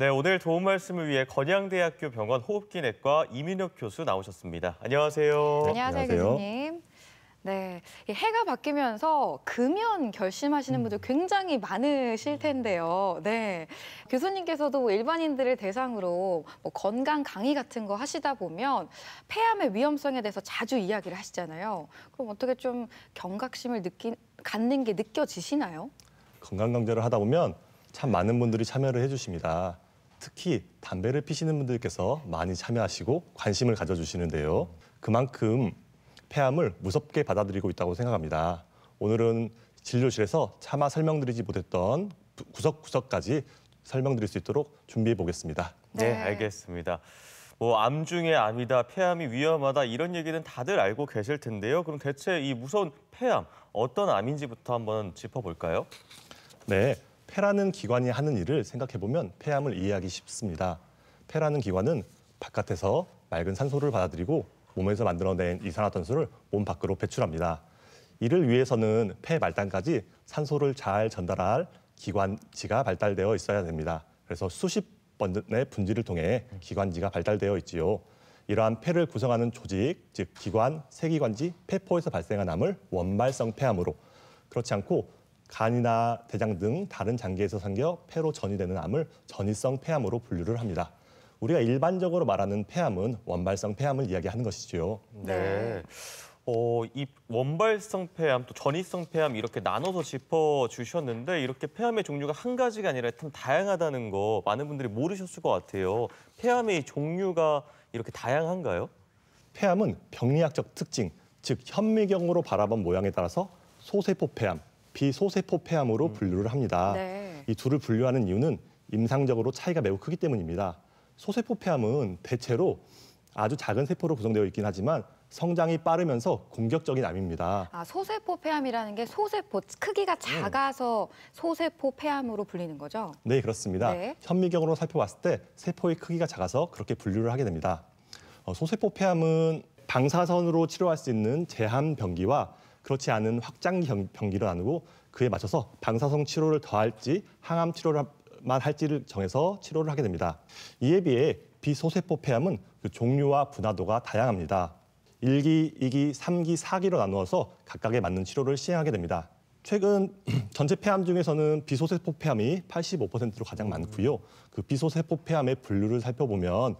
네, 오늘 도움 말씀을 위해 건양대학교 병원 호흡기내과 이민혁 교수 나오셨습니다. 안녕하세요. 안녕하세요, 교수님. 네, 해가 바뀌면서 금연 결심하시는 음. 분들 굉장히 많으실 텐데요. 네, 교수님께서도 뭐 일반인들을 대상으로 뭐 건강 강의 같은 거 하시다 보면 폐암의 위험성에 대해서 자주 이야기를 하시잖아요. 그럼 어떻게 좀 경각심을 느낀 갖는 게 느껴지시나요? 건강 강좌를 하다 보면 참 많은 분들이 참여를 해주십니다. 특히 담배를 피시는 분들께서 많이 참여하시고 관심을 가져주시는데요. 그만큼 폐암을 무섭게 받아들이고 있다고 생각합니다. 오늘은 진료실에서 차마 설명드리지 못했던 구석구석까지 설명드릴 수 있도록 준비해 보겠습니다. 네, 네 알겠습니다. 뭐 암 중에 암이다, 폐암이 위험하다 이런 얘기는 다들 알고 계실 텐데요. 그럼 대체 이 무서운 폐암 어떤 암인지부터 한번 짚어볼까요? 네, 폐라는 기관이 하는 일을 생각해보면 폐암을 이해하기 쉽습니다. 폐라는 기관은 바깥에서 맑은 산소를 받아들이고 몸에서 만들어낸 이산화탄소를 몸 밖으로 배출합니다. 이를 위해서는 폐 말단까지 산소를 잘 전달할 기관지가 발달되어 있어야 됩니다. 그래서 수십 번의 분지를 통해 기관지가 발달되어 있지요. 이러한 폐를 구성하는 조직, 즉 기관, 세기관지, 폐포에서 발생한 암을 원발성 폐암으로 그렇지 않고 간이나 대장 등 다른 장기에서 생겨 폐로 전이되는 암을 전이성 폐암으로 분류를 합니다. 우리가 일반적으로 말하는 폐암은 원발성 폐암을 이야기하는 것이지요. 네. 어, 이 원발성 폐암 또 전이성 폐암 이렇게 나눠서 짚어 주셨는데 이렇게 폐암의 종류가 한 가지가 아니라 참 다양하다는 거 많은 분들이 모르셨을 것 같아요. 폐암의 종류가 이렇게 다양한가요? 폐암은 병리학적 특징, 즉 현미경으로 바라본 모양에 따라서 소세포 폐암, 비소세포폐암으로 음. 분류를 합니다. 네. 이 둘을 분류하는 이유는 임상적으로 차이가 매우 크기 때문입니다. 소세포폐암은 대체로 아주 작은 세포로 구성되어 있긴 하지만 성장이 빠르면서 공격적인 암입니다. 아, 소세포 폐암이라는 게 소세포 크기가 음. 작아서 소세포 폐암으로 불리는 거죠? 네, 그렇습니다. 네. 현미경으로 살펴봤을 때 세포의 크기가 작아서 그렇게 분류를 하게 됩니다. 어, 소세포 폐암은 방사선으로 치료할 수 있는 제한 병기와 그렇지 않은 확장 병기로 나누고 그에 맞춰서 방사성 치료를 더할지 항암 치료만 할지를 정해서 치료를 하게 됩니다. 이에 비해 비소세포 폐암은 그 종류와 분화도가 다양합니다. 1기, 2기, 3기, 4기로 나누어서 각각에 맞는 치료를 시행하게 됩니다. 최근 전체 폐암 중에서는 비소세포 폐암이 85%로 가장 많고요. 그 비소세포 폐암의 분류를 살펴보면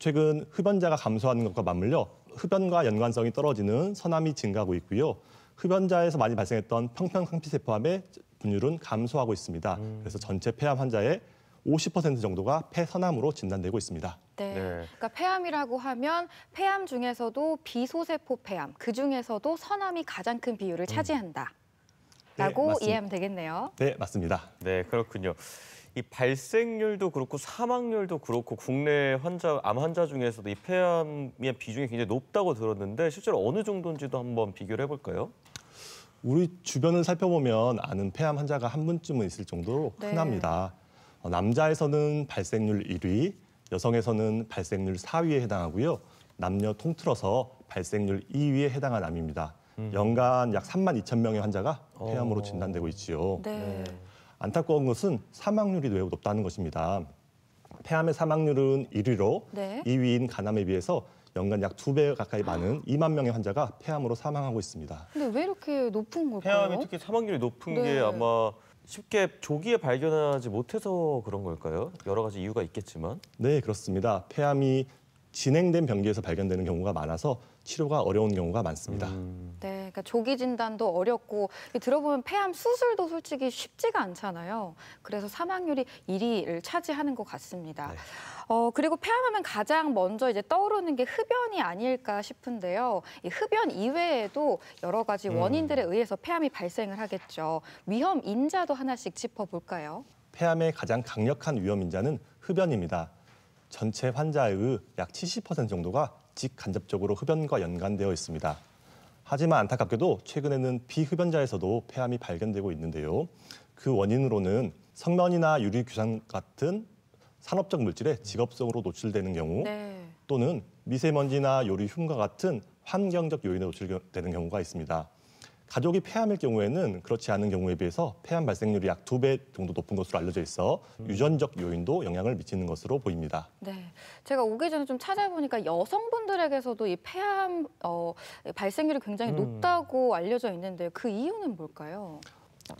최근 흡연자가 감소하는 것과 맞물려 흡연과 연관성이 떨어지는 선암이 증가하고 있고요. 흡연자에서 많이 발생했던 평평상피세 포암의 분율은 감소하고 있습니다. 음. 그래서 전체 폐암 환자의 50% 정도가 폐선암으로 진단되고 있습니다. 네. 네. 그러니까 폐암이라고 하면 폐암 중에서도 비소세포 폐암, 그중에서도 선암이 가장 큰 비율을 음. 차지한다. 네, 라고 네, 이해하면 되겠네요. 네, 맞습니다. 네, 그렇군요. 이 발생률도 그렇고 사망률도 그렇고 국내 환자 암 환자 중에서도 이 폐암의 비중이 굉장히 높다고 들었는데 실제로 어느 정도인지도 한번 비교를 해볼까요? 우리 주변을 살펴보면 아는 폐암 환자가 한 분쯤은 있을 정도로 네. 흔합니다. 네. 남자에서는 발생률 1위, 여성에서는 발생률 4위에 해당하고요. 남녀 통틀어서 발생률 2위에 해당한 암입니다. 음. 연간 약 3만 2천 명의 환자가 어. 폐암으로 진단되고 있지요. 네. 네. 안타까운 것은 사망률이 매우 높다는 것입니다. 폐암의 사망률은 1위로 네. 2위인 간암에 비해서 연간 약2배 가까이 많은 2만 명의 환자가 폐암으로 사망하고 있습니다. 근데 왜 이렇게 높은 걸까요? 폐암이 특히 사망률이 높은 네. 게 아마 쉽게 조기에 발견하지 못해서 그런 걸까요? 여러 가지 이유가 있겠지만. 네, 그렇습니다. 폐암이 진행된 병기에서 발견되는 경우가 많아서 치료가 어려운 경우가 많습니다. 음. 네, 그러니까 조기 진단도 어렵고 들어보면 폐암 수술도 솔직히 쉽지가 않잖아요. 그래서 사망률이 1위를 차지하는 것 같습니다. 네. 어, 그리고 폐암하면 가장 먼저 이제 떠오르는 게 흡연이 아닐까 싶은데요. 이 흡연 이외에도 여러 가지 음. 원인들에 음. 의해서 폐암이 발생을 하겠죠. 위험 인자도 하나씩 짚어볼까요? 폐암의 가장 강력한 위험 인자는 흡연입니다. 전체 환자의 약 70% 정도가 직간접적으로 흡연과 연관되어 있습니다. 하지만 안타깝게도 최근에는 비흡연자에서도 폐암이 발견되고 있는데요. 그 원인으로는 성면이나 유리규상 같은 산업적 물질에 직업성으로 노출되는 경우 네. 또는 미세먼지나 요리 흉과 같은 환경적 요인에 노출되는 경우가 있습니다. 가족이 폐암일 경우에는 그렇지 않은 경우에 비해서 폐암 발생률이 약 두 배 정도 높은 것으로 알려져 있어 음. 유전적 요인도 영향을 미치는 것으로 보입니다. 네, 제가 오기 전에 좀 찾아보니까 여성분들에게서도 이 폐암 어, 발생률이 굉장히 음. 높다고 알려져 있는데 그 이유는 뭘까요?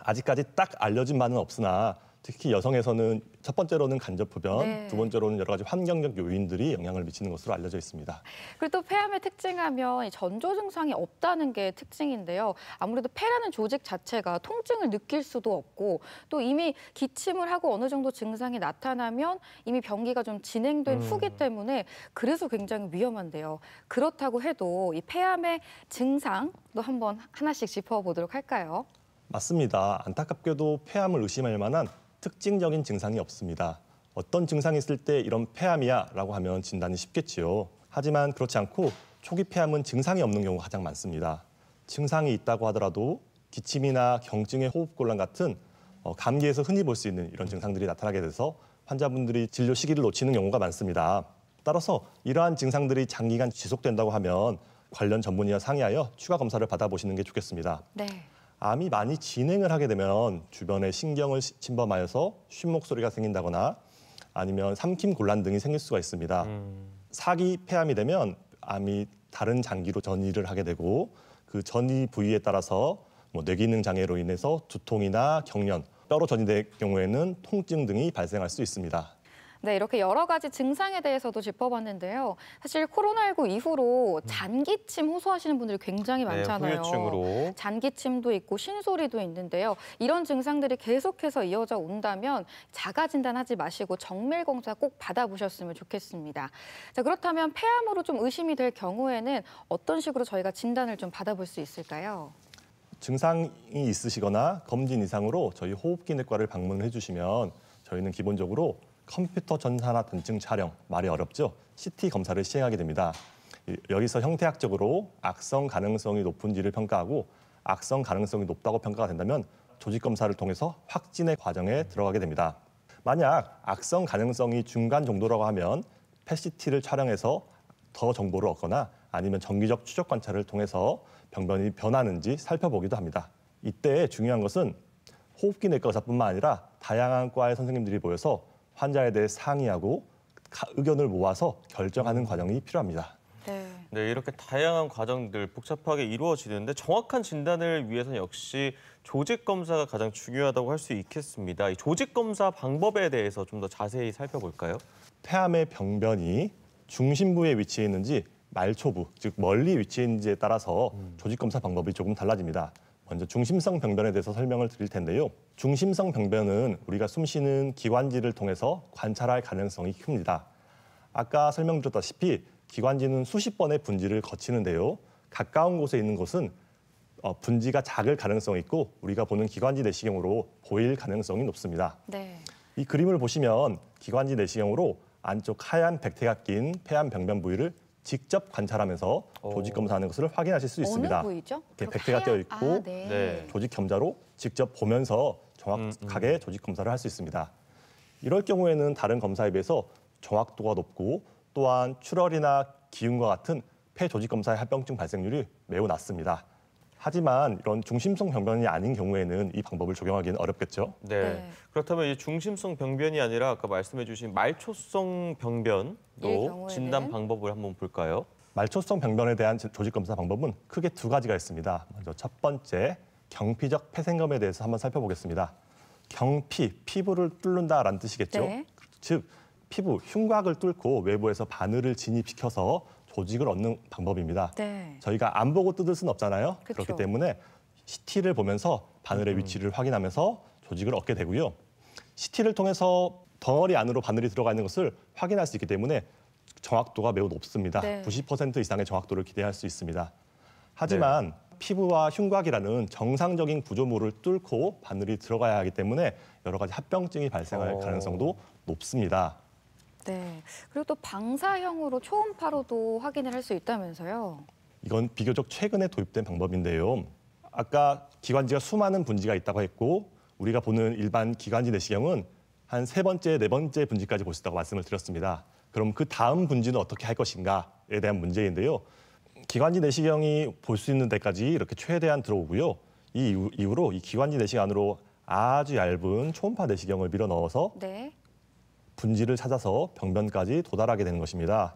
아직까지 딱 알려진 바는 없으나 특히 여성에서는 첫 번째로는 간접흡연, 네. 두 번째로는 여러 가지 환경적 요인들이 영향을 미치는 것으로 알려져 있습니다. 그리고 또 폐암의 특징하면 전조 증상이 없다는 게 특징인데요. 아무래도 폐라는 조직 자체가 통증을 느낄 수도 없고 또 이미 기침을 하고 어느 정도 증상이 나타나면 이미 병기가 좀 진행된 음. 후기 때문에 그래서 굉장히 위험한데요. 그렇다고 해도 이 폐암의 증상도 한번 하나씩 짚어보도록 할까요? 맞습니다. 안타깝게도 폐암을 의심할 만한 특징적인 증상이 없습니다. 어떤 증상이 있을 때 이런 폐암이야라고 하면 진단이 쉽겠지요. 하지만 그렇지 않고 초기 폐암은 증상이 없는 경우가 가장 많습니다. 증상이 있다고 하더라도 기침이나 경증의 호흡곤란 같은 어, 감기에서 흔히 볼 수 있는 이런 증상들이 나타나게 돼서 환자분들이 진료 시기를 놓치는 경우가 많습니다. 따라서 이러한 증상들이 장기간 지속된다고 하면 관련 전문의와 상의하여 추가 검사를 받아보시는 게 좋겠습니다. 네. 암이 많이 진행을 하게 되면 주변에 신경을 침범하여서 쉰 목소리가 생긴다거나 아니면 삼킴 곤란 등이 생길 수가 있습니다. 음. 사기 폐암이 되면 암이 다른 장기로 전이를 하게 되고 그 전이 부위에 따라서 뭐 뇌기능 장애로 인해서 두통이나 경련, 뼈로 전이될 경우에는 통증 등이 발생할 수 있습니다. 네, 이렇게 여러 가지 증상에 대해서도 짚어봤는데요. 사실 코로나19 이후로 음. 잔기침 호소하시는 분들이 굉장히 네, 많잖아요. 네, 후유증으로. 잔기침도 있고 신소리도 있는데요. 이런 증상들이 계속해서 이어져 온다면 자가 진단하지 마시고 정밀 검사 꼭 받아보셨으면 좋겠습니다. 자, 그렇다면 폐암으로 좀 의심이 될 경우에는 어떤 식으로 저희가 진단을 좀 받아볼 수 있을까요? 증상이 있으시거나 검진 이상으로 저희 호흡기내과를 방문해 주시면 저희는 기본적으로 컴퓨터 전산화 단층 촬영, 말이 어렵죠? CT 검사를 시행하게 됩니다. 여기서 형태학적으로 악성 가능성이 높은지를 평가하고 악성 가능성이 높다고 평가가 된다면 조직 검사를 통해서 확진의 과정에 들어가게 됩니다. 만약 악성 가능성이 중간 정도라고 하면 PET-CT를 촬영해서 더 정보를 얻거나 아니면 정기적 추적 관찰을 통해서 병변이 변하는지 살펴보기도 합니다. 이때 중요한 것은 호흡기 내과 의사뿐만 아니라 다양한 과의 선생님들이 모여서 환자에 대해 상의하고 의견을 모아서 결정하는 과정이 필요합니다. 네. 네, 이렇게 다양한 과정들 복잡하게 이루어지는데 정확한 진단을 위해서는 역시 조직 검사가 가장 중요하다고 할 수 있겠습니다. 이 조직 검사 방법에 대해서 좀 더 자세히 살펴볼까요? 폐암의 병변이 중심부에 위치해 있는지 말초부, 즉 멀리 위치해 있는지에 따라서 음. 조직 검사 방법이 조금 달라집니다. 먼저 중심성 병변에 대해서 설명을 드릴 텐데요. 중심성 병변은 우리가 숨쉬는 기관지를 통해서 관찰할 가능성이 큽니다. 아까 설명드렸다시피 기관지는 수십 번의 분지를 거치는데요. 가까운 곳에 있는 곳은 어, 분지가 작을 가능성이 있고 우리가 보는 기관지 내시경으로 보일 가능성이 높습니다. 네. 이 그림을 보시면 기관지 내시경으로 안쪽 하얀 백태가 낀 폐암 병변 부위를 직접 관찰하면서 오. 조직 검사하는 것을 확인하실 수 있습니다. 어느 부위죠? 이렇게 백태가 떼어 있고 아, 네. 네. 조직 겸자로 직접 보면서 정확하게 음, 음. 조직 검사를 할 수 있습니다. 이럴 경우에는 다른 검사에 비해서 정확도가 높고 또한 출혈이나 기운과 같은 폐 조직 검사의 합병증 발생률이 매우 낮습니다. 하지만 이런 중심성 병변이 아닌 경우에는 이 방법을 적용하기는 어렵겠죠. 네. 네. 그렇다면 이 중심성 병변이 아니라 아까 말씀해주신 말초성 병변도 예, 진단 방법을 한번 볼까요? 말초성 병변에 대한 조직 검사 방법은 크게 두 가지가 있습니다. 먼저 첫 번째 경피적 폐생검에 대해서 한번 살펴보겠습니다. 경피, 피부를 뚫는다라는 뜻이겠죠. 네. 즉 피부 흉곽을 뚫고 외부에서 바늘을 진입시켜서 조직을 얻는 방법입니다. 네. 저희가 안 보고 뜯을 수는 없잖아요. 그쵸. 그렇기 그렇죠. 때문에 CT를 보면서 바늘의 음. 위치를 확인하면서 조직을 얻게 되고요. CT를 통해서 덩어리 안으로 바늘이 들어가 있는 것을 확인할 수 있기 때문에 정확도가 매우 높습니다. 네. 90% 이상의 정확도를 기대할 수 있습니다. 하지만 네. 피부와 흉곽이라는 정상적인 구조물을 뚫고 바늘이 들어가야 하기 때문에 여러 가지 합병증이 발생할 오. 어. 가능성도 높습니다. 네. 그리고 또 방사형으로 초음파로도 확인을 할 수 있다면서요? 이건 비교적 최근에 도입된 방법인데요. 아까 기관지가 수많은 분지가 있다고 했고 우리가 보는 일반 기관지 내시경은 한 세 번째, 네 번째 분지까지 볼 수 있다고 말씀을 드렸습니다. 그럼 그 다음 분지는 어떻게 할 것인가에 대한 문제인데요. 기관지 내시경이 볼 수 있는 데까지 이렇게 최대한 들어오고요. 이 이후로 이 기관지 내시경 안으로 아주 얇은 초음파 내시경을 밀어 넣어서 네. 분지를 찾아서 병변까지 도달하게 되는 것입니다.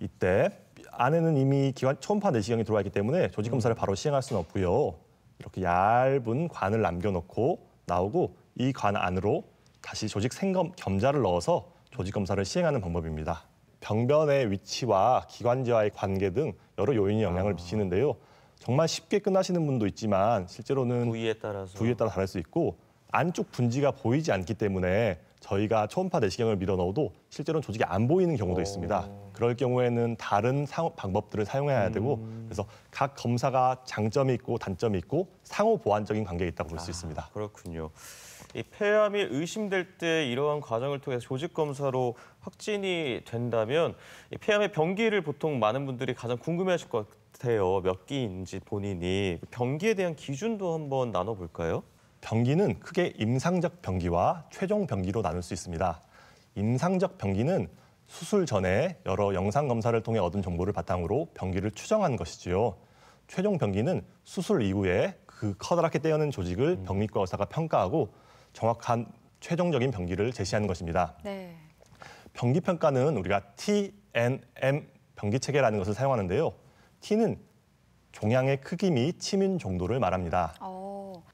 이때 안에는 이미 기관 초음파 내시경이 들어와 있기 때문에 조직 검사를 바로 시행할 수는 없고요. 이렇게 얇은 관을 남겨놓고 나오고 이 관 안으로 다시 조직 생검 겸자를 넣어서 조직 검사를 시행하는 방법입니다. 병변의 위치와 기관지와의 관계 등 여러 요인이 영향을 아. 미치는데요. 정말 쉽게 끝나시는 분도 있지만 실제로는 부위에 따라서 부위에 따라 다를 수 있고 안쪽 분지가 보이지 않기 때문에 저희가 초음파 내시경을 밀어 넣어도 실제로는 조직이 안 보이는 경우도 있습니다. 어. 그럴 경우에는 다른 상, 방법들을 사용해야 되고 음. 그래서 각 검사가 장점이 있고 단점이 있고 상호 보완적인 관계가 있다고 볼수 아, 있습니다. 그렇군요. 이 폐암이 의심될 때 이러한 과정을 통해서 조직 검사로 확진이 된다면 이 폐암의 병기를 보통 많은 분들이 가장 궁금해하실 것 같아요. 몇 기인지 본인이 그 병기에 대한 기준도 한번 나눠볼까요? 병기는 크게 임상적 병기와 최종 병기로 나눌 수 있습니다. 임상적 병기는 수술 전에 여러 영상 검사를 통해 얻은 정보를 바탕으로 병기를 추정한 것이지요. 최종 병기는 수술 이후에 그 커다랗게 떼어낸 조직을 음. 병리과 의사가 평가하고 정확한 최종적인 병기를 제시하는 것입니다. 네. 병기 평가는 우리가 TNM 병기 체계라는 것을 사용하는데요. T는 종양의 크기 및 치민 정도를 말합니다. 오. 어.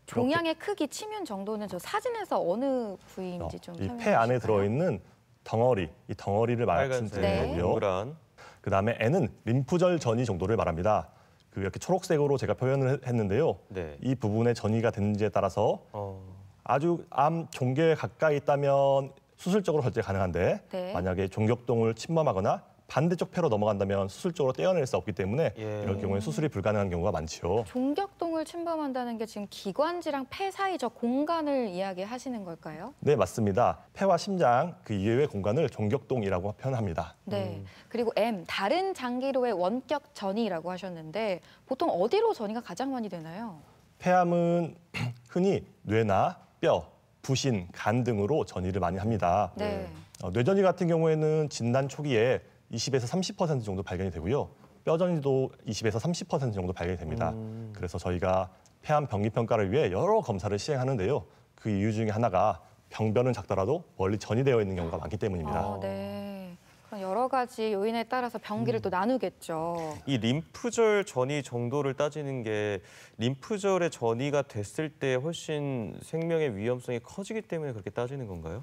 종양의 크기, 치면 정도는 저 사진에서 어느 부위인지 어, 좀이 폐 안에 들어있는 덩어리, 이 덩어리를 말씀드리는 거고요. 그다음에 N은 림프절 전이 정도를 말합니다. 그 이렇게 초록색으로 제가 표현을 했는데요. 네. 이 부분에 전이가 됐는지에 따라서 어. 아주 암 종괴에 가까이 있다면 수술적으로 절제 가능한데 네. 만약에 종격동을 침범하거나 반대쪽 폐로 넘어간다면 수술적으로 떼어낼 수 없기 때문에 예. 이런 경우에 수술이 불가능한 경우가 많죠 종격동을 침범한다는 게 지금 기관지랑 폐 사이적 공간을 이야기하시는 걸까요? 네, 맞습니다. 폐와 심장 그 이외의 공간을 종격동이라고 표현합니다. 네, 음. 그리고 M, 다른 장기로의 원격 전이라고 하셨는데 보통 어디로 전이가 가장 많이 되나요? 폐암은 흔히 뇌나 뼈, 부신, 간 등으로 전이를 많이 합니다. 네. 어, 뇌전이 같은 경우에는 진단 초기에 20에서 30% 정도 발견이 되고요. 뼈전이도 20에서 30% 정도 발견이 됩니다. 음. 그래서 저희가 폐암 병리 평가를 위해 여러 검사를 시행하는데요. 그 이유 중에 하나가 병변은 작더라도 멀리 전이되어 있는 경우가 많기 때문입니다. 아, 네. 그럼 여러 가지 요인에 따라서 병기를 음. 또 나누겠죠. 이 림프절 전이 정도를 따지는 게 림프절의 전이가 됐을 때 훨씬 생명의 위험성이 커지기 때문에 그렇게 따지는 건가요?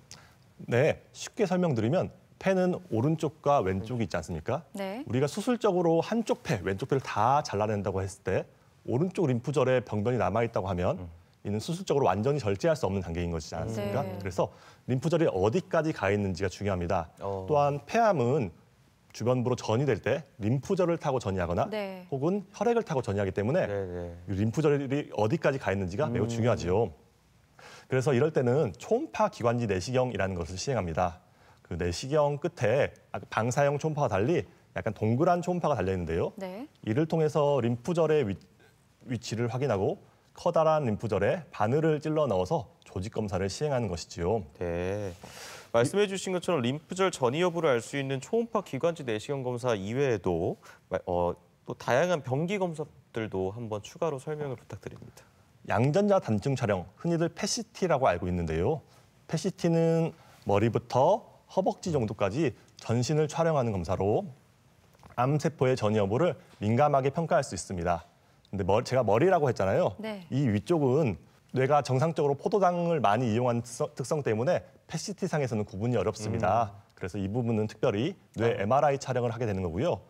네, 쉽게 설명드리면 폐는 오른쪽과 왼쪽이 있지 않습니까? 네. 우리가 수술적으로 한쪽 폐, 왼쪽 폐를 다 잘라낸다고 했을 때 오른쪽 림프절에 병변이 남아있다고 하면 이는 수술적으로 완전히 절제할 수 없는 단계인 것이지 음. 않습니까? 네. 그래서 림프절이 어디까지 가 있는지가 중요합니다. 어. 또한 폐암은 주변부로 전이 될때 림프절을 타고 전이하거나 네. 혹은 혈액을 타고 전이하기 때문에 네네. 네. 림프절이 어디까지 가 있는지가 음. 매우 중요하지요. 그래서 이럴 때는 초음파 기관지 내시경이라는 것을 시행합니다. 그 내시경 끝에 아, 그 방사형 초음파와 달리 약간 동그란 초음파가 달려 있는데요. 네. 이를 통해서 림프절의 위, 치를 확인하고 커다란 림프절에 바늘을 찔러 넣어서 조직 검사를 시행하는 것이지요. 네. 말씀해 주신 것처럼 림프절 전이 여부를 알 수 있는 초음파 기관지 내시경 검사 이외에도 어, 또 다양한 병기 검사들도 한번 추가로 설명을 부탁드립니다. 양전자 단층 촬영, 흔히들 p 시티라고 알고 있는데요. p 시티는 머리부터 허벅지 정도까지 전신을 촬영하는 검사로 암세포의 전이 여부를 민감하게 평가할 수 있습니다. 근데 머, 제가 머리라고 했잖아요. 네. 이 위쪽은 뇌가 정상적으로 포도당을 많이 이용한 특성 때문에 p 시티상에서는 구분이 어렵습니다. 음. 그래서 이 부분은 특별히 뇌 MRI 네. 촬영을 하게 되는 거고요.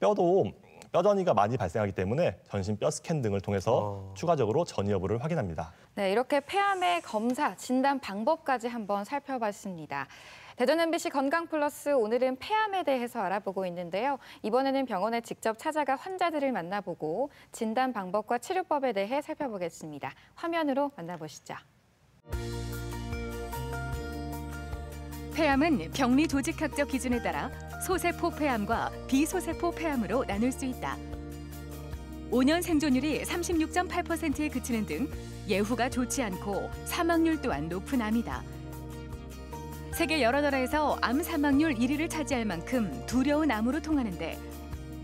뼈도 뼈전이가 많이 발생하기 때문에 전신 뼈 스캔 등을 통해서 아... 추가적으로 전이 여부를 확인합니다. 네, 이렇게 폐암의 검사, 진단 방법까지 한번 살펴봤습니다. 대전 MBC 건강 플러스 오늘은 폐암에 대해서 알아보고 있는데요. 이번에는 병원에 직접 찾아가 환자들을 만나보고 진단 방법과 치료법에 대해 살펴보겠습니다. 화면으로 만나보시죠. 폐암은 병리 조직학적 기준에 따라 소세포 폐암과 비소세포 폐암으로 나눌 수 있다. 5년 생존율이 36.8%에 그치는 등 예후가 좋지 않고 사망률 또한 높은 암이다. 세계 여러 나라에서 암 사망률 1위를 차지할 만큼 두려운 암으로 통하는데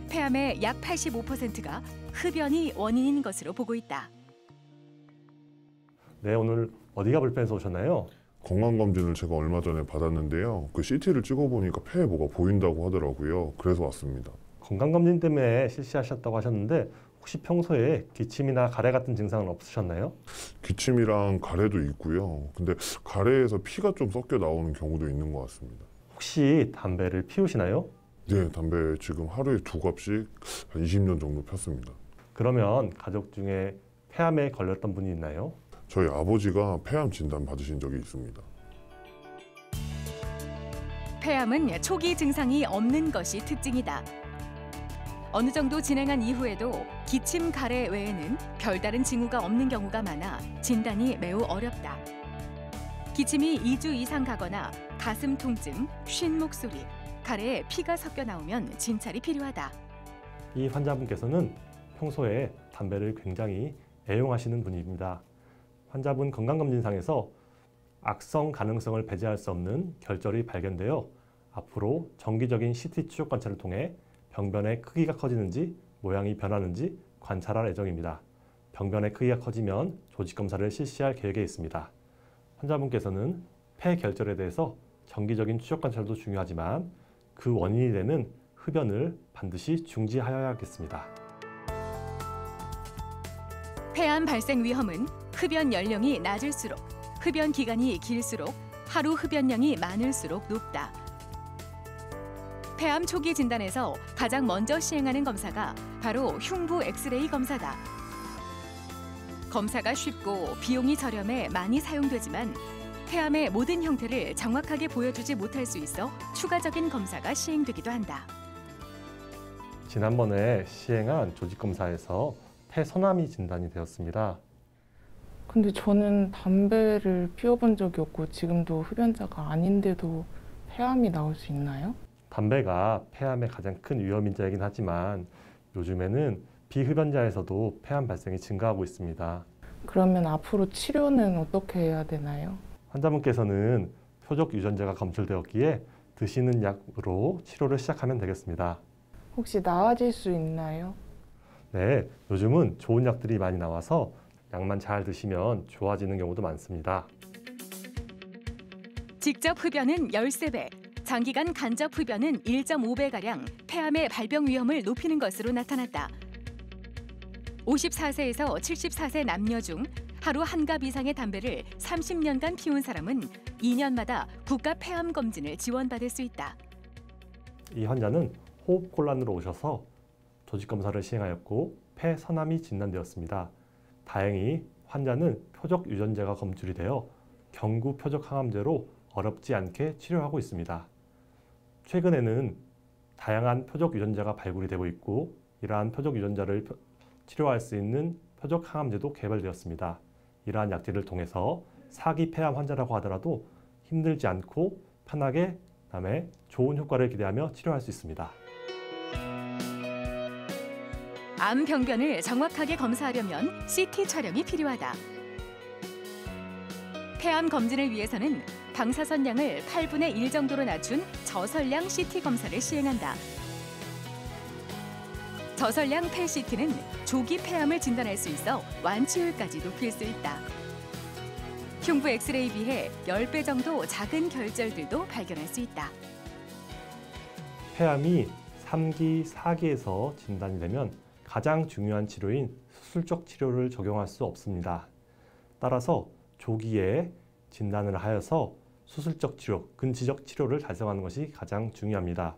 폐암의 약 85%가 흡연이 원인인 것으로 보고 있다. 네, 오늘 어디가 불편해서 오셨나요? 건강검진을 제가 얼마 전에 받았는데요. 그 CT를 찍어보니까 폐에 뭐가 보인다고 하더라고요. 그래서 왔습니다. 건강검진 때문에 실시하셨다고 하셨는데 혹시 평소에 기침이나 가래 같은 증상은 없으셨나요? 기침이랑 가래도 있고요. 근데 가래에서 피가 좀 섞여 나오는 경우도 있는 것 같습니다. 혹시 담배를 피우시나요? 네, 담배 지금 하루에 두 갑씩 한 20년 정도 폈습니다. 그러면 가족 중에 폐암에 걸렸던 분이 있나요? 저희 아버지가 폐암 진단 받으신 적이 있습니다. 폐암은 초기 증상이 없는 것이 특징이다. 어느 정도 진행한 이후에도 기침 가래 외에는 별다른 징후가 없는 경우가 많아 진단이 매우 어렵다. 기침이 2주 이상 가거나 가슴 통증, 쉰 목소리, 가래에 피가 섞여 나오면 진찰이 필요하다. 이 환자분께서는 평소에 담배를 굉장히 애용하시는 분입니다. 환자분 건강검진상에서 악성 가능성을 배제할 수 없는 결절이 발견되어 앞으로 정기적인 CT 추적 관찰을 통해 병변의 크기가 커지는지 모양이 변하는지 관찰할 예정입니다. 병변의 크기가 커지면 조직검사를 실시할 계획에 있습니다. 환자분께서는 폐결절에 대해서 정기적인 추적 관찰도 중요하지만 그 원인이 되는 흡연을 반드시 중지하여야겠습니다. 폐암 발생 위험은 흡연 연령이 낮을수록 흡연 기간이 길수록 하루 흡연량이 많을수록 높다. 폐암 초기 진단에서 가장 먼저 시행하는 검사가 바로 흉부 엑스레이 검사다. 검사가 쉽고 비용이 저렴해 많이 사용되지만 폐암의 모든 형태를 정확하게 보여주지 못할 수 있어 추가적인 검사가 시행되기도 한다. 지난번에 시행한 조직 검사에서 폐선암이 진단이 되었습니다. 근데 저는 담배를 피워본 적이 없고 지금도 흡연자가 아닌데도 폐암이 나올 수 있나요? 담배가 폐암의 가장 큰 위험 인자이긴 하지만 요즘에는 비흡연자에서도 폐암 발생이 증가하고 있습니다. 그러면 앞으로 치료는 어떻게 해야 되나요? 환자분께서는 표적 유전자가 검출되었기에 드시는 약으로 치료를 시작하면 되겠습니다. 혹시 나아질 수 있나요? 네, 요즘은 좋은 약들이 많이 나와서 약만 잘 드시면 좋아지는 경우도 많습니다. 직접 흡연은 13배, 장기간 간접 흡연은 1.5배가량 폐암의 발병 위험을 높이는 것으로 나타났다. 54세에서 74세 남녀 중 하루 한 갑 이상의 담배를 30년간 피운 사람은 2년마다 국가 폐암 검진을 지원받을 수 있다. 이 환자는 호흡곤란으로 오셔서 조직검사를 시행하였고 폐산암이 진단되었습니다. 다행히 환자는 표적 유전자가 검출이 되어 경구 표적 항암제로 어렵지 않게 치료하고 있습니다. 최근에는 다양한 표적 유전자가 발굴이 되고 있고 이러한 표적 유전자를 치료할 수 있는 표적 항암제도 개발되었습니다. 이러한 약제를 통해서 사기 폐암 환자라고 하더라도 힘들지 않고 편하게 다음에 좋은 효과를 기대하며 치료할 수 있습니다. 암 병변을 정확하게 검사하려면 CT 촬영이 필요하다. 폐암 검진을 위해서는 방사선 량을 8분의 1 정도로 낮춘 저설량 CT 검사를 시행한다. 저설량 PET-CT는 조기 폐암을 진단할 수 있어 완치율까지 높일 수 있다. 흉부 엑스레이 비해 10배 정도 작은 결절들도 발견할 수 있다. 폐암이 3기, 4기에서 진단이 되면 가장 중요한 치료인 수술적 치료를 적용할 수 없습니다. 따라서 조기에 진단을 하여서 수술적 치료, 근지적 치료를 달성하는 것이 가장 중요합니다.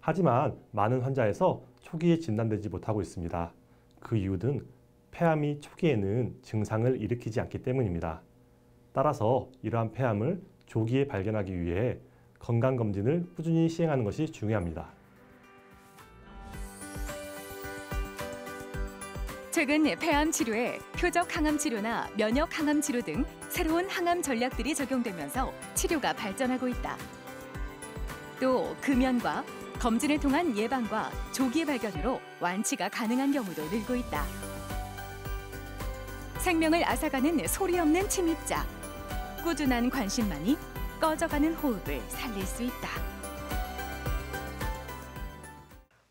하지만 많은 환자에서 초기에 진단되지 못하고 있습니다. 그 이유는 폐암이 초기에는 증상을 일으키지 않기 때문입니다. 따라서 이러한 폐암을 조기에 발견하기 위해 건강검진을 꾸준히 시행하는 것이 중요합니다. 최근 폐암 치료에 표적 항암 치료나 면역 항암 치료 등 새로운 항암 전략들이 적용되면서 치료가 발전하고 있다. 또 금연과 검진을 통한 예방과 조기 발견으로 완치가 가능한 경우도 늘고 있다. 생명을 앗아가는 소리 없는 침입자. 꾸준한 관심만이 꺼져가는 호흡을 살릴 수 있다.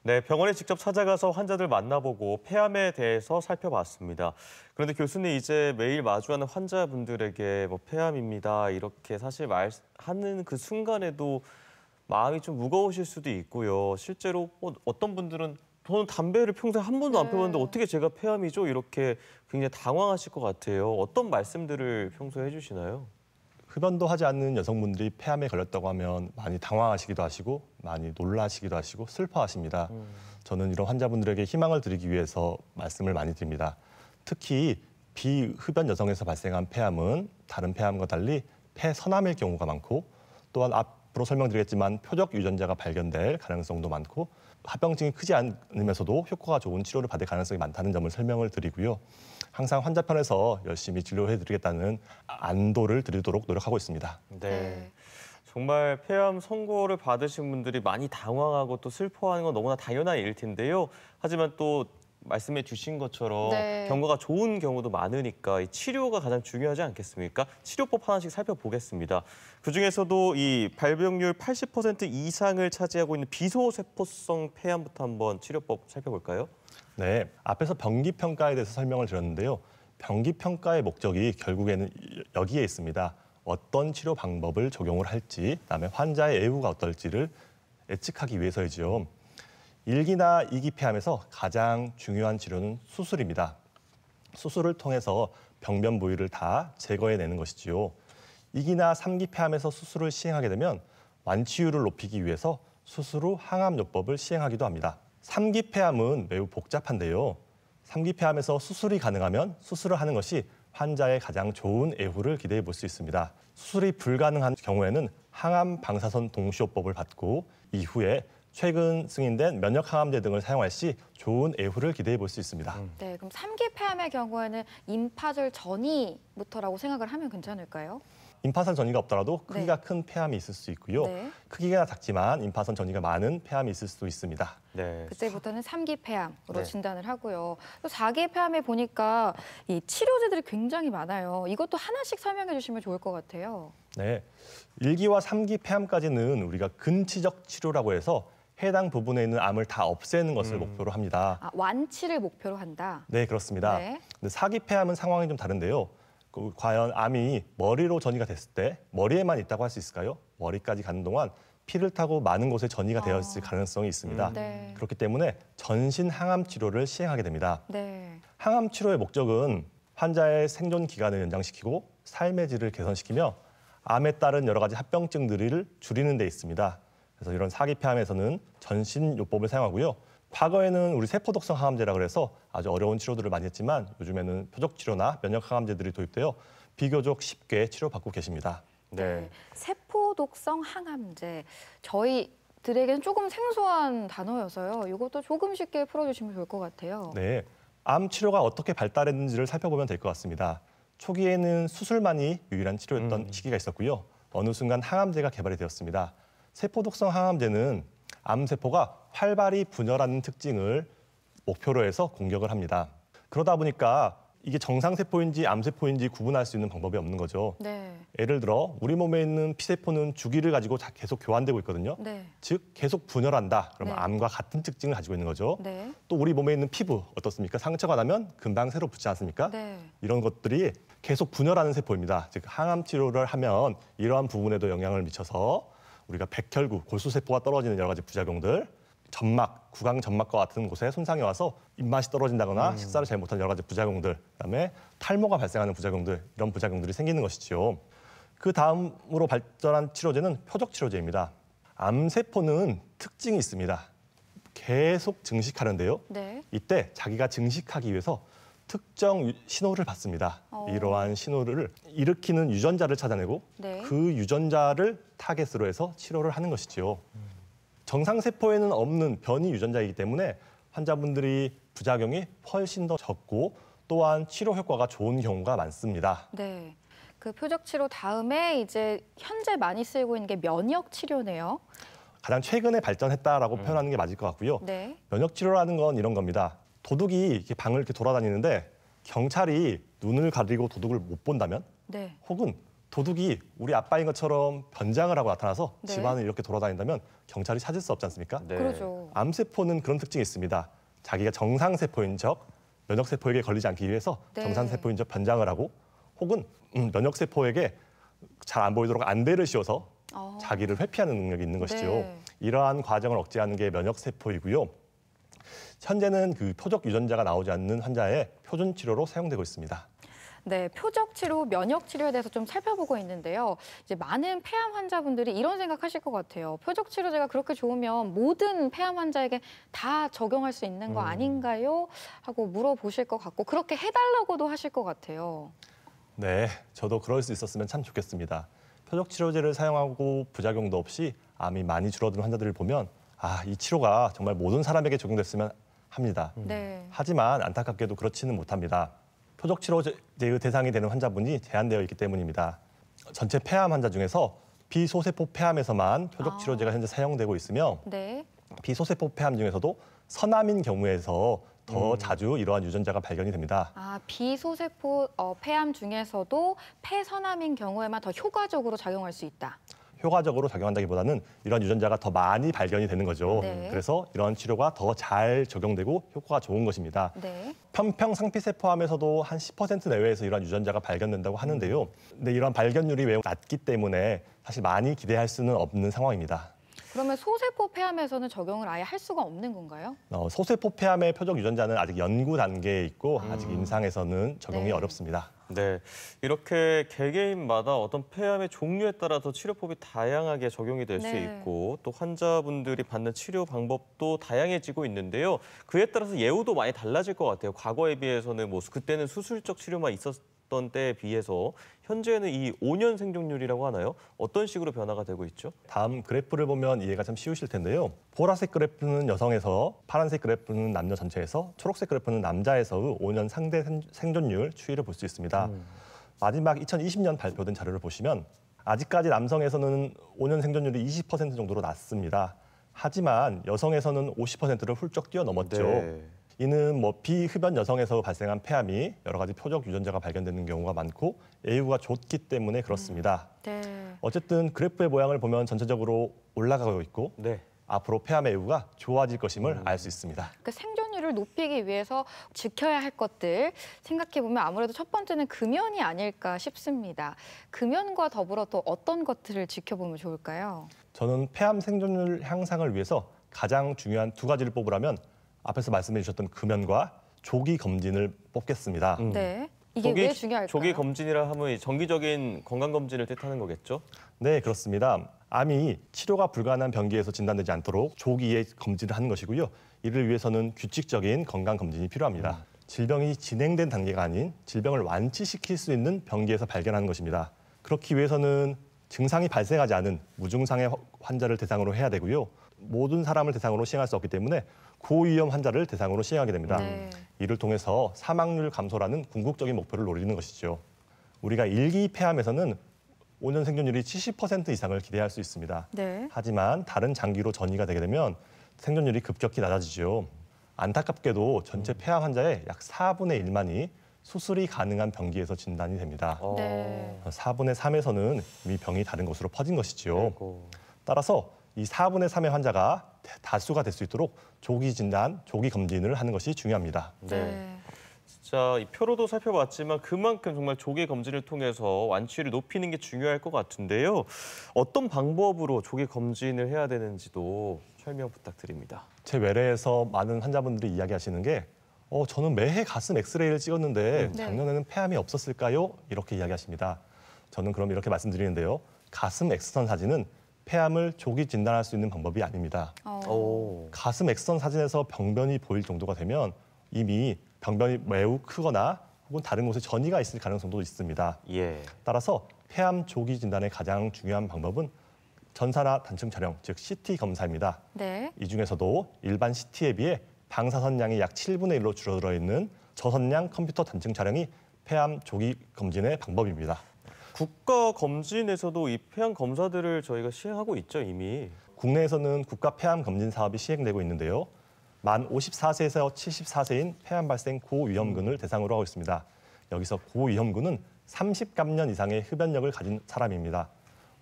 네, 병원에 직접 찾아가서 환자들 만나보고 폐암에 대해서 살펴봤습니다. 그런데 교수님 이제 매일 마주하는 환자분들에게 뭐 폐암입니다 이렇게 사실 말하는 그 순간에도 마음이 좀 무거우실 수도 있고요. 실제로 뭐 어떤 분들은 저는 담배를 평소에 한 번도 안 펴봤는데 네. 어떻게 제가 폐암이죠? 이렇게 굉장히 당황하실 것 같아요. 어떤 말씀들을 평소에 해주시나요? 흡연도 하지 않는 여성분들이 폐암에 걸렸다고 하면 많이 당황하시기도 하시고 많이 놀라시기도 하시고 슬퍼하십니다. 저는 이런 환자분들에게 희망을 드리기 위해서 말씀을 많이 드립니다. 특히 비흡연 여성에서 발생한 폐암은 다른 폐암과 달리 폐선암일 경우가 많고 또한 앞으로 설명드리겠지만 표적 유전자가 발견될 가능성도 많고 합병증이 크지 않으면서도 효과가 좋은 치료를 받을 가능성이 많다는 점을 설명을 드리고요. 항상 환자 편에서 열심히 진료해드리겠다는 안도를 드리도록 노력하고 있습니다. 네. 네. 정말 폐암 선고를 받으신 분들이 많이 당황하고 또 슬퍼하는 건 너무나 당연한 일일 텐데요. 하지만 또 말씀해 주신 것처럼 네. 경과가 좋은 경우도 많으니까 이 치료가 가장 중요하지 않겠습니까? 치료법 하나씩 살펴보겠습니다. 그중에서도 이 발병률 80% 이상을 차지하고 있는 비소세포성 폐암부터 한번 치료법 살펴볼까요? 네, 앞에서 병기평가에 대해서 설명을 드렸는데요. 병기평가의 목적이 결국에는 여기에 있습니다. 어떤 치료 방법을 적용을 할지, 그다음에 환자의 애후가 어떨지를 예측하기 위해서이지요. 일기나 이기폐암에서 가장 중요한 치료는 수술입니다. 수술을 통해서 병변 부위를 다 제거해내는 것이지요. 이기나삼기 폐암에서 수술을 시행하게 되면 완치율을 높이기 위해서 수술 후 항암요법을 시행하기도 합니다. 삼기 폐암은 매우 복잡한데요. 삼기 폐암에서 수술이 가능하면 수술을 하는 것이 환자의 가장 좋은 애후를 기대해 볼 수 있습니다. 수술이 불가능한 경우에는 항암 방사선 동시호법을 받고 이후에 최근 승인된 면역 항암제 등을 사용할 시 좋은 애후를 기대해 볼 수 있습니다. 음. 네, 그럼 삼기 폐암의 경우에는 임파절 전이부터라고 생각을 하면 괜찮을까요? 임파선 전이가 없더라도 크기가 네. 큰 폐암이 있을 수 있고요. 네. 크기가 작지만 임파선 전이가 많은 폐암이 있을 수도 있습니다. 네. 그때부터는 삼기 폐암으로 네. 진단을 하고요. 또 4기 폐암에 보니까 이 치료제들이 굉장히 많아요. 이것도 하나씩 설명해 주시면 좋을 것 같아요. 네. 일기와삼기 폐암까지는 우리가 근치적 치료라고 해서 해당 부분에 있는 암을 다 없애는 것을 음. 목표로 합니다. 아, 완치를 목표로 한다. 네, 그렇습니다. 네. 근데 사기폐암은 상황이 좀 다른데요. 그, 과연 암이 머리로 전이가 됐을 때 머리에만 있다고 할 수 있을까요? 머리까지 가는 동안 피를 타고 많은 곳에 전이가 되었 있을 아. 가능성이 있습니다. 음, 네. 그렇기 때문에 전신 항암 치료를 시행하게 됩니다. 네. 항암 치료의 목적은 환자의 생존 기간을 연장시키고 삶의 질을 개선시키며 암에 따른 여러 가지 합병증들을 줄이는 데 있습니다. 그래서 이런 사기 폐암에서는 전신 요법을 사용하고요. 과거에는 우리 세포독성 항암제라 그래서 아주 어려운 치료들을 많이 했지만 요즘에는 표적 치료나 면역 항암제들이 도입되어 비교적 쉽게 치료받고 계십니다. 네. 네. 세포독성 항암제. 저희 들에겐 조금 생소한 단어여서요. 이것도 조금 쉽게 풀어주시면 좋을 것 같아요. 네, 암 치료가 어떻게 발달했는지를 살펴보면 될 것 같습니다. 초기에는 수술만이 유일한 치료였던 음. 시기가 있었고요. 어느 순간 항암제가 개발이 되었습니다. 세포독성 항암제는 암세포가 활발히 분열하는 특징을 목표로 해서 공격을 합니다. 그러다 보니까 이게 정상세포인지 암세포인지 구분할 수 있는 방법이 없는 거죠. 네. 예를 들어 우리 몸에 있는 피세포는 주기를 가지고 계속 교환되고 있거든요. 네. 즉 계속 분열한다. 그러면 네. 암과 같은 특징을 가지고 있는 거죠. 네. 또 우리 몸에 있는 피부 어떻습니까? 상처가 나면 금방 새로 붙지 않습니까? 네. 이런 것들이 계속 분열하는 세포입니다. 즉 항암 치료를 하면 이러한 부분에도 영향을 미쳐서 우리가 백혈구, 골수세포가 떨어지는 여러 가지 부작용들, 점막, 구강 점막과 같은 곳에 손상이 와서 입맛이 떨어진다거나 음. 식사를 잘못한 여러 가지 부작용들, 그다음에 탈모가 발생하는 부작용들 이런 부작용들이 생기는 것이지요. 그 다음으로 발전한 치료제는 표적 치료제입니다. 암세포는 특징이 있습니다. 계속 증식하는데요. 네. 이때 자기가 증식하기 위해서 특정 신호를 받습니다. 어. 이러한 신호를 일으키는 유전자를 찾아내고 네. 그 유전자를 타겟으로 해서 치료를 하는 것이지요. 정상 세포에는 없는 변이 유전자이기 때문에 환자분들이 부작용이 훨씬 더 적고 또한 치료 효과가 좋은 경우가 많습니다. 네. 그 표적 치료 다음에 이제 현재 많이 쓰이고 있는 게 면역 치료네요. 가장 최근에 발전했다라고 음. 표현하는 게 맞을 것 같고요. 네. 면역 치료라는 건 이런 겁니다. 도둑이 방을 이렇게 돌아다니는데 경찰이 눈을 가리고 도둑을 못 본다면 네. 혹은 도둑이 우리 아빠인 것처럼 변장을 하고 나타나서 네. 집안을 이렇게 돌아다닌다면 경찰이 찾을 수 없지 않습니까? 네. 그렇죠. 암세포는 그런 특징이 있습니다. 자기가 정상세포인 척 면역세포에게 걸리지 않기 위해서 네. 정상세포인 척 변장을 하고 혹은 음, 면역세포에게 잘 안 보이도록 안대를 씌워서 어. 자기를 회피하는 능력이 있는 것이죠. 네. 이러한 과정을 억제하는 게 면역세포이고요. 현재는 그 표적 유전자가 나오지 않는 환자의 표준 치료로 사용되고 있습니다. 네, 표적 치료, 면역 치료에 대해서 좀 살펴보고 있는데요. 이제 많은 폐암 환자분들이 이런 생각하실 것 같아요. 표적 치료제가 그렇게 좋으면 모든 폐암 환자에게 다 적용할 수 있는 거 음. 아닌가요? 하고 물어보실 것 같고 그렇게 해달라고도 하실 것 같아요. 네, 저도 그럴 수 있었으면 참 좋겠습니다. 표적 치료제를 사용하고 부작용도 없이 암이 많이 줄어든 환자들을 보면 아, 이 치료가 정말 모든 사람에게 적용됐으면 합니다. 음. 네. 하지만 안타깝게도 그렇지는 못합니다. 표적 치료제의 대상이 되는 환자분이 제한되어 있기 때문입니다. 전체 폐암 환자 중에서 비소세포 폐암에서만 표적 아. 치료제가 아. 현재 사용되고 있으며 네. 비소세포 폐암 중에서도 선암인 경우에서 더 음. 자주 이러한 유전자가 발견이 됩니다. 아, 비소세포 어, 폐암 중에서도 폐선암인 경우에만 더 효과적으로 작용할 수 있다. 효과적으로 작용한다기보다는 이런 유전자가 더 많이 발견이 되는 거죠. 네. 그래서 이런 치료가 더 잘 적용되고 효과가 좋은 것입니다. 네. 편평 상피세 포암에서도한 10% 내외에서 이런 유전자가 발견된다고 하는데요. 근데 이런 발견율이 매우 낮기 때문에 사실 많이 기대할 수는 없는 상황입니다. 그러면 소세포 폐암에서는 적용을 아예 할 수가 없는 건가요? 어, 소세포 폐암의 표적 유전자는 아직 연구 단계에 있고 음. 아직 임상에서는 적용이 네. 어렵습니다. 네, 이렇게 개개인마다 어떤 폐암의 종류에 따라서 치료법이 다양하게 적용이 될수 네. 있고 또 환자분들이 받는 치료 방법도 다양해지고 있는데요. 그에 따라서 예우도 많이 달라질 것 같아요. 과거에 비해서는 뭐 그때는 수술적 치료만 있었던 때에 비해서 현재는 이 5년 생존율이라고 하나요? 어떤 식으로 변화가 되고 있죠? 다음 그래프를 보면 이해가 참 쉬우실 텐데요. 보라색 그래프는 여성에서, 파란색 그래프는 남녀 전체에서, 초록색 그래프는 남자에서의 5년 상대 생존율 추이를 볼 수 있습니다. 음. 마지막 2020년 발표된 자료를 보시면 아직까지 남성에서는 5년 생존율이 20% 정도로 낮습니다. 하지만 여성에서는 50%를 훌쩍 뛰어넘었죠. 네. 이는 뭐 비흡연 여성에서 발생한 폐암이 여러 가지 표적 유전자가 발견되는 경우가 많고 AU가 좋기 때문에 그렇습니다. 음, 네. 어쨌든 그래프의 모양을 보면 전체적으로 올라가고 있고 네. 앞으로 폐암의 예후가 좋아질 것임을 음. 알수 있습니다. 그 생존율을 높이기 위해서 지켜야 할 것들 생각해보면 아무래도 첫 번째는 금연이 아닐까 싶습니다. 금연과 더불어 또 어떤 것들을 지켜보면 좋을까요? 저는 폐암 생존율 향상을 위해서 가장 중요한 두 가지를 뽑으라면 앞에서 말씀해 주셨던 금연과 조기 검진을 뽑겠습니다. 음. 네. 이게 조기, 왜 중요할까요? 조기 검진이라 하면 정기적인 건강 검진을 뜻하는 거겠죠? 네, 그렇습니다. 암이 치료가 불가능한 병기에서 진단되지 않도록 조기에 검진을 하는 것이고요. 이를 위해서는 규칙적인 건강 검진이 필요합니다. 음. 질병이 진행된 단계가 아닌 질병을 완치시킬 수 있는 병기에서 발견하는 것입니다. 그렇기 위해서는 증상이 발생하지 않은 무증상의 환자를 대상으로 해야 되고요. 모든 사람을 대상으로 시행할 수 없기 때문에 고위험 환자를 대상으로 시행하게 됩니다. 네. 이를 통해서 사망률 감소라는 궁극적인 목표를 노리는 것이죠. 우리가 일기폐암에서는 5년 생존율이 70% 이상을 기대할 수 있습니다. 네. 하지만 다른 장기로 전이가 되게 되면 생존율이 급격히 낮아지죠. 안타깝게도 전체 음. 폐암 환자의 약 4분의 1만이 수술이 가능한 병기에서 진단이 됩니다. 어. 네. 4분의 3에서는 이 병이 다른 곳으로 퍼진 것이지요. 따라서 이 4분의 3의 환자가 다수가 될 수 있도록 조기 진단, 조기 검진을 하는 것이 중요합니다. 네. 자, 네. 이 표로도 살펴봤지만 그만큼 정말 조기 검진을 통해서 완치를 높이는 게 중요할 것 같은데요. 어떤 방법으로 조기 검진을 해야 되는지도 설명 부탁드립니다. 제 외래에서 많은 환자분들이 이야기하시는 게 어, 저는 매해 가슴 엑스레이를 찍었는데 음. 네. 작년에는 폐암이 없었을까요? 이렇게 이야기하십니다. 저는 그럼 이렇게 말씀드리는데요. 가슴 엑스선 사진은 폐암을 조기 진단할 수 있는 방법이 아닙니다. 어. 오. 가슴 엑선 스 사진에서 병변이 보일 정도가 되면 이미 병변이 매우 크거나 혹은 다른 곳에 전이가 있을 가능성도 있습니다. 예. 따라서 폐암 조기 진단의 가장 중요한 방법은 전산화 단층 촬영, 즉 CT 검사입니다. 네. 이 중에서도 일반 CT에 비해 방사선 양이 약 7분의 1로 줄어들어 있는 저선량 컴퓨터 단층 촬영이 폐암 조기 검진의 방법입니다. 국가 검진에서도 이 폐암 검사들을 저희가 시행하고 있죠 이미. 국내에서는 국가 폐암 검진 사업이 시행되고 있는데요. 만 54세에서 74세인 폐암 발생 고위험군을 대상으로 하고 있습니다. 여기서 고위험군은 30감년 이상의 흡연력을 가진 사람입니다.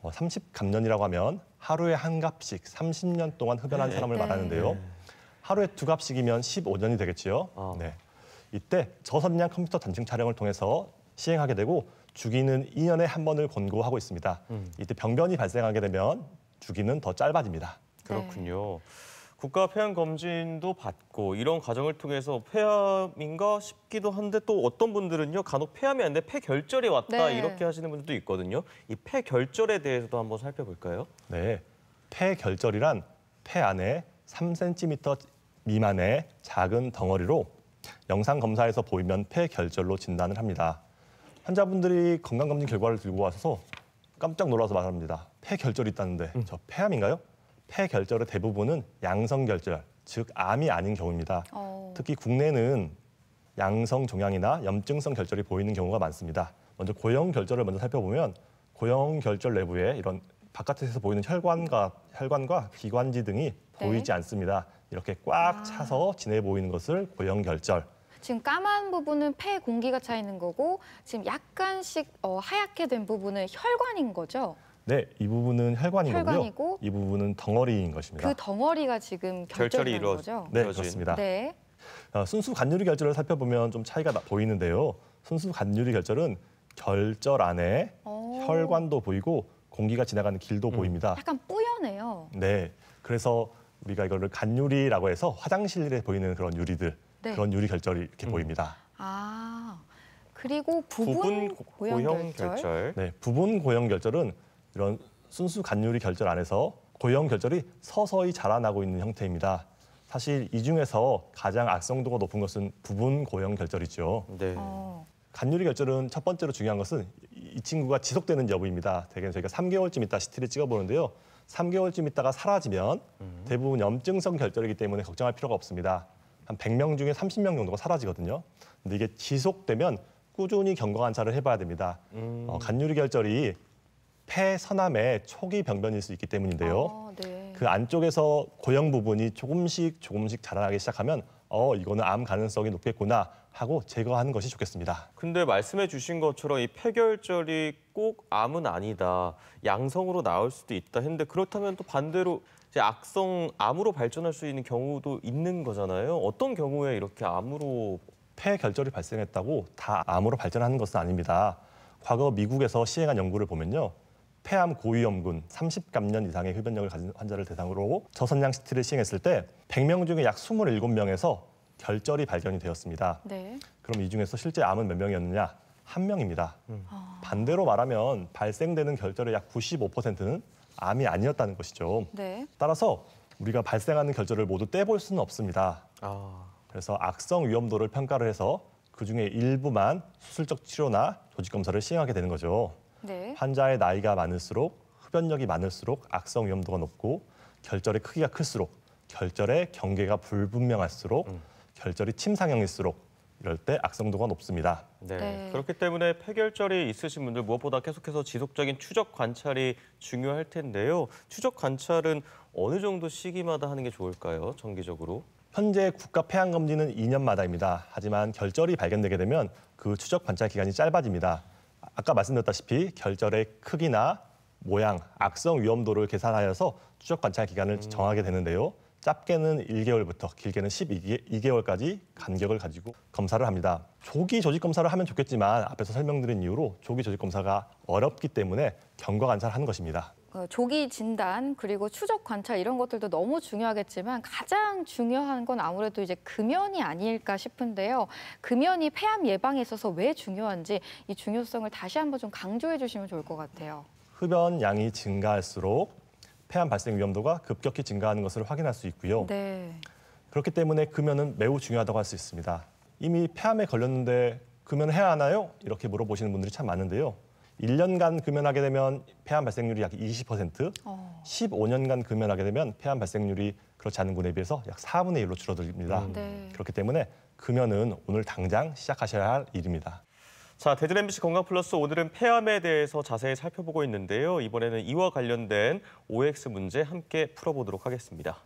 어, 30감년이라고 하면 하루에 한 갑씩 30년 동안 흡연한 네. 사람을 말하는데요. 네. 하루에 두 갑씩이면 15년이 되겠지요. 어. 네. 이때 저선량 컴퓨터 단층 촬영을 통해서 시행하게 되고 주기는 2년에 한 번을 권고하고 있습니다. 음. 이때 병변이 발생하게 되면 주기는 더 짧아집니다. 그렇군요. 국가 폐암 검진도 받고 이런 과정을 통해서 폐암인가 싶기도 한데 또 어떤 분들은요 간혹 폐암이 아닌데 폐결절이 왔다 네. 이렇게 하시는 분들도 있거든요. 이 폐결절에 대해서도 한번 살펴볼까요? 네, 폐결절이란 폐 안에 3cm 미만의 작은 덩어리로 영상 검사에서 보이면 폐결절로 진단을 합니다. 환자분들이 건강검진 결과를 들고 와서 깜짝 놀라서 말합니다. 폐결절이 있다는데 음. 저 폐암인가요? 폐결절의 대부분은 양성결절, 즉 암이 아닌 경우입니다. 오. 어. 특히 국내는 양성 종양이나 염증성 결절이 보이는 경우가 많습니다. 먼저 고형 결절을 먼저 살펴보면 고형 결절 내부에 이런 바깥에서 보이는 혈관과 혈관과 기관지 등이 네. 보이지 않습니다. 이렇게 꽉 아. 차서 지내 보이는 것을 고형 결절, 지금 까만 부분은 폐 공기가 차 있는 거고 지금 약간씩 어, 하얗게 된 부분은 혈관인 거죠? 네, 이 부분은 혈관이고 혈관이고 이 부분은 덩어리인 것입니다. 그 덩어리가 지금 결절이 이루어 거 네, 그렇습니다. 네. 아, 순수 간유리 결절을 살펴보면 좀 차이가 나, 보이는데요. 순수 간유리 결절은 결절 안에 오. 어. 혈관도 보이고 공기가 지나가는 길도 음. 보입니다. 약간 뿌연해요. 네, 그래서 우리가 이거를 간유리라고 해서 화장실에 보이는 그런 유리들 네. 그런 유리 결절이 이렇게 음. 보입니다. 아 그리고 부분, 부분 고형, 결절. 결절. 네, 부분 고형 결절은 이런 순수 간유리 결절 안에서 고형 결절이 서서히 자라나고 있는 형태입니다. 사실 이 중에서 가장 악성도가 높은 것은 부분 고형 결절이죠. 네. 어. 간유리 결절은 첫 번째로 중요한 것은 이 친구가 지속되는 여부입니다. 대개 저희가 3개월쯤 있다 CT를 찍어보는데요. 3개월쯤 있다가 사라지면 음. 대부분 염증성 결절이기 때문에 걱정할 필요가 없습니다. 한 100명 중에 30명 정도가 사라지거든요. 근데 이게 지속되면 꾸준히 경과 관찰을 해봐야 됩니다. 음. 어, 간유리 결절이 폐선암의 초기 병변일 수 있기 때문인데요. 아, 네. 그 안쪽에서 고형 부분이 조금씩 조금씩 자라나기 시작하면 어 이거는 암 가능성이 높겠구나 하고 제거하는 것이 좋겠습니다. 근데 말씀해 주신 것처럼 이 폐결절이 꼭 암은 아니다. 양성으로 나올 수도 있다 했는데 그렇다면 또 반대로 이제 악성 암으로 발전할 수 있는 경우도 있는 거잖아요. 어떤 경우에 이렇게 암으로 폐결절이 발생했다고 다 암으로 발전하는 것은 아닙니다. 과거 미국에서 시행한 연구를 보면요. 폐암 고위험군 30감년 이상의 흡연력을 가진 환자를 대상으로 저선량 CT를 시행했을 때 100명 중에 약 27명에서 결절이 발견이 되었습니다. 네. 그럼 이 중에서 실제 암은 몇 명이었느냐? 한 명입니다. 음. 반대로 말하면 발생되는 결절의 약 95%는 암이 아니었다는 것이죠. 네. 따라서 우리가 발생하는 결절을 모두 떼볼 수는 없습니다. 아. 그래서 악성 위험도를 평가를 해서 그중에 일부만 수술적 치료나 조직 검사를 시행하게 되는 거죠. 네. 환자의 나이가 많을수록 흡연력이 많을수록 악성 위험도가 높고 결절의 크기가 클수록 결절의 경계가 불분명할수록 음. 결절이 침상형일수록 이럴 때 악성도가 높습니다. 네. 네. 그렇기 때문에 폐결절이 있으신 분들 무엇보다 계속해서 지속적인 추적 관찰이 중요할 텐데요. 추적 관찰은 어느 정도 시기마다 하는 게 좋을까요? 정기적으로? 현재 국가 폐암 검진은 2년마다입니다. 하지만 결절이 발견되게 되면 그 추적 관찰 기간이 짧아집니다. 아까 말씀드렸다시피 결절의 크기나 모양, 악성 위험도를 계산하여서 추적 관찰 기간을 음. 정하게 되는데요. 짧게는 1개월부터 길게는 12개월까지 간격을 가지고 검사를 합니다. 조기 조직 검사를 하면 좋겠지만 앞에서 설명드린 이유로 조기 조직 검사가 어렵기 때문에 경과 관찰을 하는 것입니다. 어, 조기 진단 그리고 추적 관찰 이런 것들도 너무 중요하겠지만 가장 중요한 건 아무래도 이제 금연이 아닐까 싶은데요. 금연이 폐암 예방에 있어서 왜 중요한지 이 중요성을 다시 한번 좀 강조해 주시면 좋을 것 같아요. 흡연 양이 증가할수록 폐암 발생 위험도가 급격히 증가하는 것을 확인할 수 있고요. 네. 그렇기 때문에 금연은 매우 중요하다고 할 수 있습니다. 이미 폐암에 걸렸는데 금연해야 하나요? 이렇게 물어보시는 분들이 참 많은데요. 1년간 금연하게 되면 폐암 발생률이 약 20%, 어. 15년간 금연하게 되면 폐암 발생률이 그렇지 않은 군에 비해서 약 4분의 1로 줄어듭니다. 음. 네. 그렇기 때문에 금연은 오늘 당장 시작하셔야 할 일입니다. 자, 대전 MBC 건강 플러스 오늘은 폐암에 대해서 자세히 살펴보고 있는데요. 이번에는 이와 관련된 OX 문제 함께 풀어보도록 하겠습니다.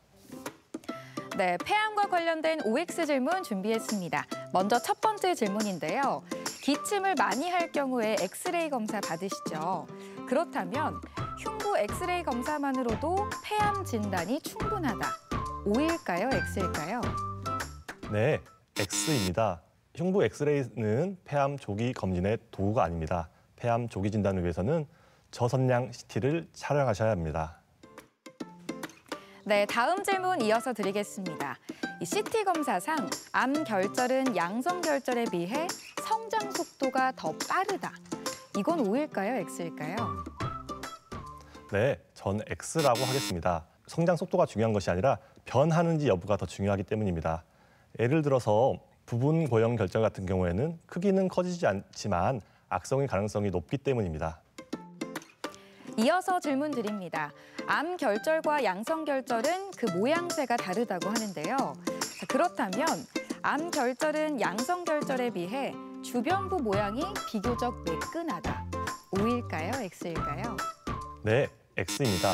네, 폐암과 관련된 OX 질문 준비했습니다. 먼저 첫 번째 질문인데요. 기침을 많이 할 경우에 엑스레이 검사 받으시죠. 그렇다면 흉부 엑스레이 검사만으로도 폐암 진단이 충분하다. O일까요, X일까요? 네, X입니다. 흉부 엑스레이는 폐암 조기 검진의 도구가 아닙니다. 폐암 조기 진단을 위해서는 저선량 CT를 촬영하셔야 합니다. 네, 다음 질문 이어서 드리겠습니다. CT 검사상 암 결절은 양성 결절에 비해 성장 속도가 더 빠르다. 이건 오일까요엑스일까요 네, 전엑스라고 하겠습니다. 성장 속도가 중요한 것이 아니라 변하는지 여부가 더 중요하기 때문입니다. 예를 들어서 부분 고형 결정 같은 경우에는 크기는 커지지 않지만 악성의 가능성이 높기 때문입니다. 이어서 질문 드립니다. 암 결절과 양성 결절은 그 모양새가 다르다고 하는데요. 그렇다면 암 결절은 양성 결절에 비해 주변부 모양이 비교적 매끈하다. O일까요? X일까요? 네, X입니다.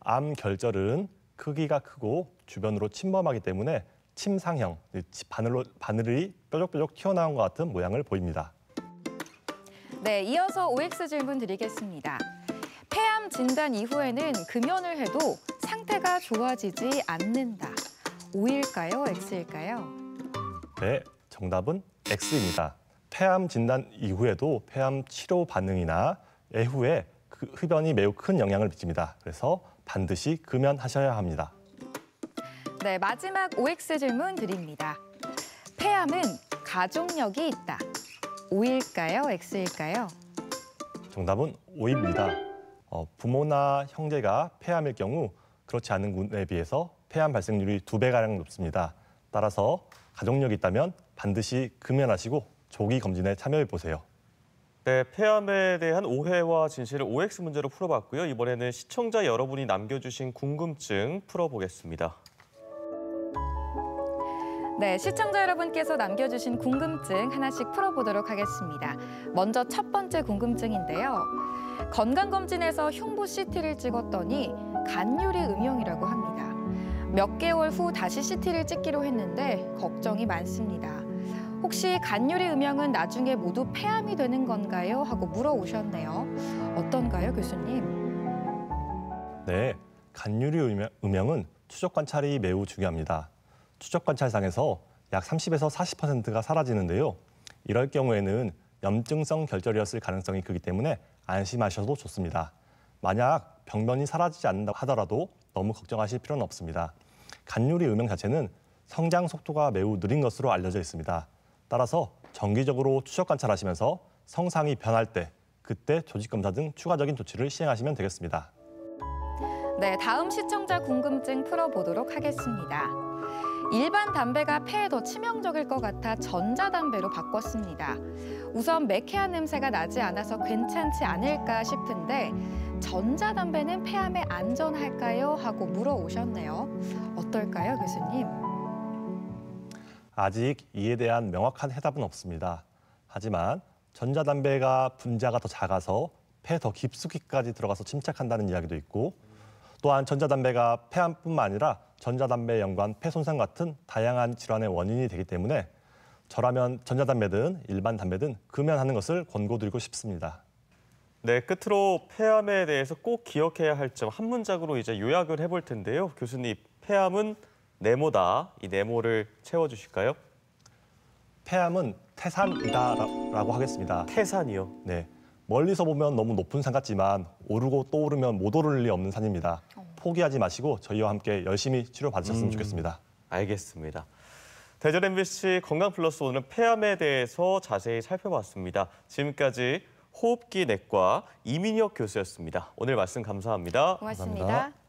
암 결절은 크기가 크고 주변으로 침범하기 때문에 침상형, 바늘로, 바늘이 뾰족뾰족 튀어나온 것 같은 모양을 보입니다. 네, 이어서 OX 질문 드리겠습니다. 폐암 진단 이후에는 금연을 해도 상태가 좋아지지 않는다. O일까요? X일까요? 네, 정답은 X입니다. 폐암 진단 이후에도 폐암 치료 반응이나 애후에 그 흡연이 매우 큰 영향을 미칩니다. 그래서 반드시 금연하셔야 합니다. 네, 마지막 OX 질문 드립니다. 폐암은 가족력이 있다. O일까요? X일까요? 정답은 O입니다. 어, 부모나 형제가 폐암일 경우 그렇지 않은 군에 비해서 폐암 발생률이 두 배가량 높습니다. 따라서 가족력이 있다면 반드시 금연하시고 조기 검진에 참여해 보세요. 네, 폐암에 대한 오해와 진실을 OX 문제로 풀어봤고요. 이번에는 시청자 여러분이 남겨주신 궁금증 풀어보겠습니다. 네, 시청자 여러분께서 남겨주신 궁금증 하나씩 풀어보도록 하겠습니다. 먼저 첫 번째 궁금증인데요. 건강검진에서 흉부 CT를 찍었더니 간유리 음영이라고 합니다. 몇 개월 후 다시 CT를 찍기로 했는데 걱정이 많습니다. 혹시 간유리 음영은 나중에 모두 폐암이 되는 건가요? 하고 물어오셨네요. 어떤가요, 교수님? 네, 간유리 음영은 추적 관찰이 매우 중요합니다. 추적 관찰상에서 약 30에서 40%가 사라지는데요. 이럴 경우에는 염증성 결절이었을 가능성이 크기 때문에 안심하셔도 좋습니다. 만약 병변이 사라지지 않는다 고 하더라도 너무 걱정하실 필요는 없습니다. 간요리 음영 자체는 성장 속도가 매우 느린 것으로 알려져 있습니다. 따라서 정기적으로 추적 관찰하시면서 성상이 변할 때 그때 조직 검사 등 추가적인 조치를 시행하시면 되겠습니다. 네, 다음 시청자 궁금증 풀어보도록 하겠습니다. 일반 담배가 폐에 더 치명적일 것 같아 전자담배로 바꿨습니다. 우선 매캐한 냄새가 나지 않아서 괜찮지 않을까 싶은데 전자담배는 폐암에 안전할까요? 하고 물어오셨네요. 어떨까요, 교수님? 아직 이에 대한 명확한 해답은 없습니다. 하지만 전자담배가 분자가 더 작아서 폐 더 깊숙이까지 들어가서 침착한다는 이야기도 있고 또한 전자담배가 폐암뿐만 아니라 전자담배 연관 폐손상 같은 다양한 질환의 원인이 되기 때문에 저라면 전자담배든 일반 담배든 금연하는 것을 권고드리고 싶습니다. 네, 끝으로 폐암에 대해서 꼭 기억해야 할 점 한 문장으로 이제 요약을 해볼 텐데요. 교수님, 폐암은 네모다. 이 네모를 채워주실까요? 폐암은 태산이다라고 하겠습니다. 태산이요? 네. 멀리서 보면 너무 높은 산 같지만 오르고 또 오르면 못 오를 리 없는 산입니다. 어. 포기하지 마시고 저희와 함께 열심히 치료받으셨으면 음, 좋겠습니다. 알겠습니다. 대전 MBC 건강 플러스 오늘 폐암에 대해서 자세히 살펴봤습니다. 지금까지 호흡기 내과 이민혁 교수였습니다. 오늘 말씀 감사합니다. 고맙습니다. 감사합니다.